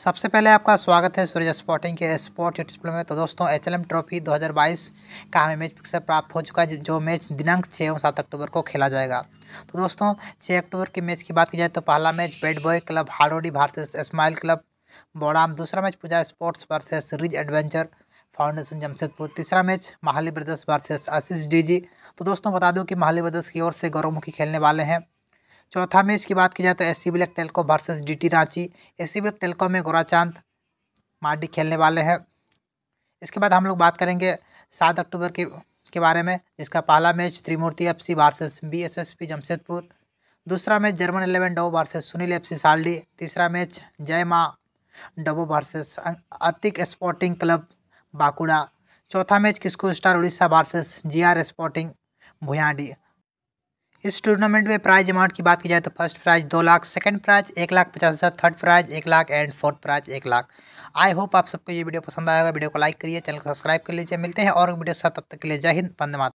सबसे पहले आपका स्वागत है सूर्य स्पोर्टिंग के स्पोर्ट यूट्यूब में तो दोस्तों एच ट्रॉफी 2022 का हमें मैच फिक्सर प्राप्त हो चुका है जो मैच दिनांक छः और सात अक्टूबर को खेला जाएगा तो दोस्तों छः अक्टूबर के मैच की बात की जाए तो पहला match bad boy club Harodi Bharatiya smile club Boram दूसरा match Puja sports versus ridge adventure foundation Jamshedpur तीसरा match Mahali brothers versus Ashish D तो दोस्तों बता दूँ कि महाली ब्रदर्स की ओर से गौरवमुखी खेलने वाले हैं चौथा मैच की बात की जाए तो S C black Telco versus D Ranchi S C black Telco में गोराचांद मार्डी खेलने वाले हैं इसके बाद हम लोग बात करेंगे सात अक्टूबर के के बारे में जिसका पहला match Trimurti F C versus B S S P Jamshedpur दूसरा match German eleven Dabo versus Sunil F C Saldi तीसरा मैच जय माँ डबो वर्सेस अं-, अतिक स्पोर्टिंग क्लब बाकुड़ा चौथा मैच किसको star Orissa versus G R sporting Bhuyadi इस टूर्नामेंट में प्राइज अमाउंट की बात की जाए तो फर्स्ट प्राइज दो लाख सेकंड प्राइज एक लाख पचास हज़ार थर्ड प्राइज एक लाख एंड फोर्थ प्राइज एक लाख आई होप आप सबको ये वीडियो पसंद आएगा वीडियो को लाइक करिए चैनल को सब्सक्राइब कर लीजिए मिलते हैं और वीडियो साथ तब तक के लिए जय हिंद बंद माता